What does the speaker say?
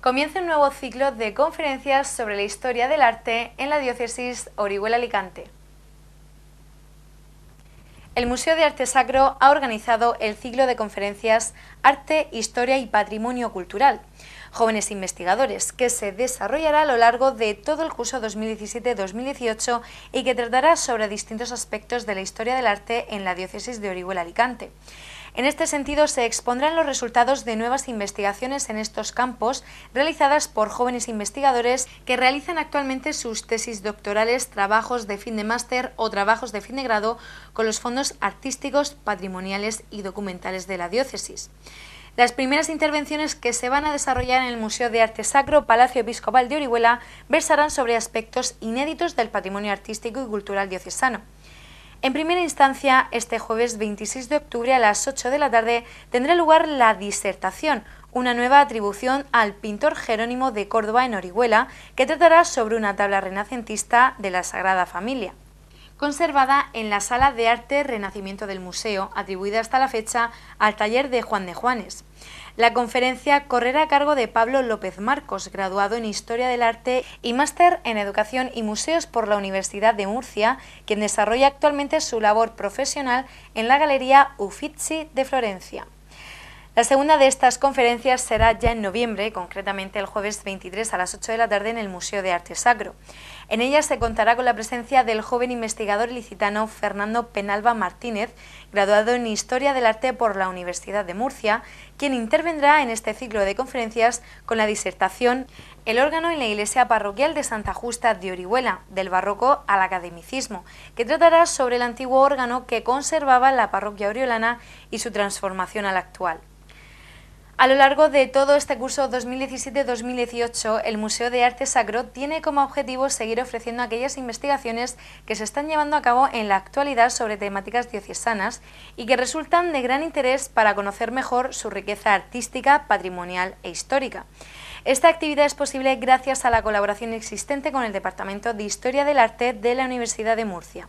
comienza un nuevo ciclo de conferencias sobre la historia del arte en la diócesis Orihuela-Alicante. El Museo de Arte Sacro ha organizado el ciclo de conferencias Arte, Historia y Patrimonio Cultural, jóvenes investigadores, que se desarrollará a lo largo de todo el curso 2017-2018 y que tratará sobre distintos aspectos de la historia del arte en la diócesis de Orihuela-Alicante. En este sentido, se expondrán los resultados de nuevas investigaciones en estos campos realizadas por jóvenes investigadores que realizan actualmente sus tesis doctorales, trabajos de fin de máster o trabajos de fin de grado con los fondos artísticos, patrimoniales y documentales de la diócesis. Las primeras intervenciones que se van a desarrollar en el Museo de Arte Sacro Palacio Episcopal de Orihuela versarán sobre aspectos inéditos del patrimonio artístico y cultural diocesano. En primera instancia, este jueves 26 de octubre a las 8 de la tarde tendrá lugar la disertación, una nueva atribución al pintor Jerónimo de Córdoba en Orihuela, que tratará sobre una tabla renacentista de la Sagrada Familia conservada en la Sala de Arte Renacimiento del Museo, atribuida hasta la fecha al taller de Juan de Juanes. La conferencia correrá a cargo de Pablo López Marcos, graduado en Historia del Arte y máster en Educación y Museos por la Universidad de Murcia, quien desarrolla actualmente su labor profesional en la Galería Uffizi de Florencia. La segunda de estas conferencias será ya en noviembre, concretamente el jueves 23 a las 8 de la tarde en el Museo de Arte Sacro. En ella se contará con la presencia del joven investigador licitano Fernando Penalba Martínez, graduado en Historia del Arte por la Universidad de Murcia, quien intervendrá en este ciclo de conferencias con la disertación El órgano en la iglesia parroquial de Santa Justa de Orihuela, del barroco al academicismo, que tratará sobre el antiguo órgano que conservaba la parroquia oriolana y su transformación al actual. A lo largo de todo este curso 2017-2018, el Museo de Arte Sacro tiene como objetivo seguir ofreciendo aquellas investigaciones que se están llevando a cabo en la actualidad sobre temáticas diocesanas y que resultan de gran interés para conocer mejor su riqueza artística, patrimonial e histórica. Esta actividad es posible gracias a la colaboración existente con el Departamento de Historia del Arte de la Universidad de Murcia.